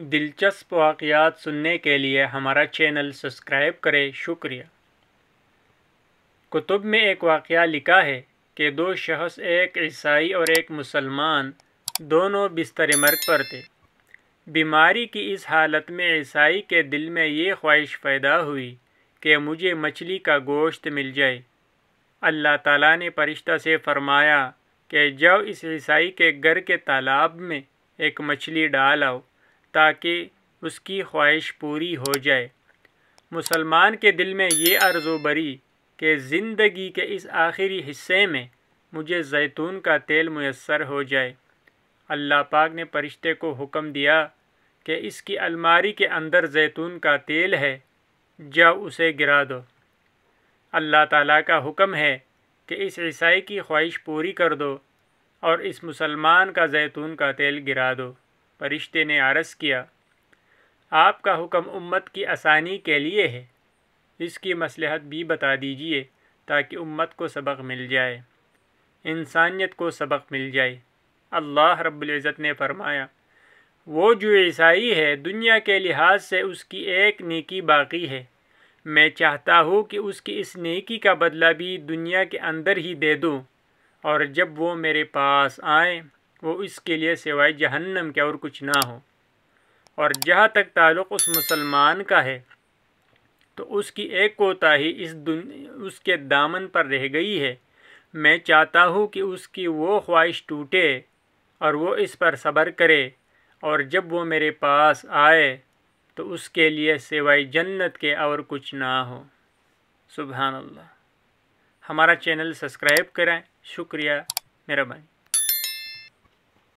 दिलचस्प वाक़ात सुनने के लिए हमारा चैनल सब्सक्राइब करें शुक्रिया कुतुब में एक वाक़ लिखा है कि दो शख्स एक ईसाई और एक मुसलमान दोनों बिस्तर मर्ग पर थे बीमारी की इस हालत में ईसाई के दिल में ये ख्वाहिश पैदा हुई कि मुझे मछली का गोश्त मिल जाए अल्लाह ताला ने परिश्ता से फरमाया कि जब इस ईसाई के घर के तालाब में एक मछली डाल आओ ताकि उसकी ख्वाहिश पूरी हो जाए मुसलमान के दिल में ये अर्जो बरी कि ज़िंदगी के इस आखिरी हिस्से में मुझे जैतून का तेल मैसर हो जाए अल्लाह पाक ने फरिश्ते को हुक्म दिया कि इसकी अलमारी के अंदर जैतून का तेल है जब उसे गिरा दो अल्लाह ताला का हुक्म है कि इस ईसाई की ख्वाहिश पूरी कर दो और इस मुसलमान का जैतून का तेल गिरा दो फरिश्ते ने आरस किया आपका हुक्म उम्मत की आसानी के लिए है इसकी मसलहत भी बता दीजिए ताकि उम्मत को सबक मिल जाए इंसानियत को सबक मिल जाए अल्लाह रब्ज़त ने फरमाया वो जो ईसाई है दुनिया के लिहाज से उसकी एक नेकी बाकी है मैं चाहता हूँ कि उसकी इस नेकी का बदला भी दुनिया के अंदर ही दे दूँ और जब वो मेरे पास आए वो इसके लिए सिवाय जहन्नम के और कुछ ना हो और जहाँ तक ताल्लुक़ उस मुसलमान का है तो उसकी एक कोताही इस दुन उसके दामन पर रह गई है मैं चाहता हूँ कि उसकी वो ख्वाहिश टूटे और वो इस पर सब्र करे और जब वो मेरे पास आए तो उसके लिए सिवाय जन्नत के और कुछ ना हो सुबहानल्ला हमारा चैनल सब्सक्राइब करें शुक्रिया मेहरबानी